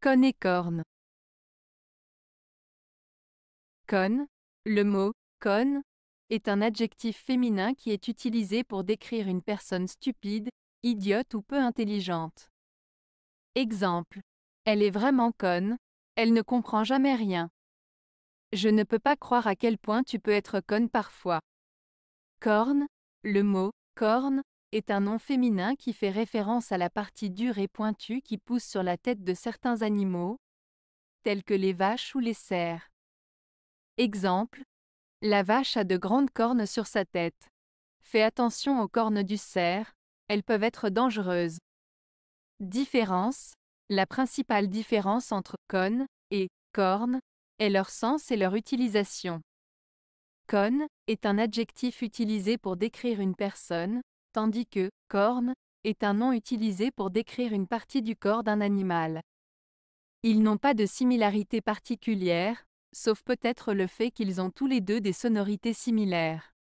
Conne et corne. Conne, le mot conne, est un adjectif féminin qui est utilisé pour décrire une personne stupide, idiote ou peu intelligente. Exemple. Elle est vraiment conne, elle ne comprend jamais rien. Je ne peux pas croire à quel point tu peux être conne parfois. Corne, le mot corne est un nom féminin qui fait référence à la partie dure et pointue qui pousse sur la tête de certains animaux, tels que les vaches ou les cerfs. Exemple, la vache a de grandes cornes sur sa tête. Fais attention aux cornes du cerf, elles peuvent être dangereuses. Différence, la principale différence entre cône et corne est leur sens et leur utilisation. Cône est un adjectif utilisé pour décrire une personne, tandis que corne est un nom utilisé pour décrire une partie du corps d'un animal. Ils n'ont pas de similarité particulière, sauf peut-être le fait qu'ils ont tous les deux des sonorités similaires.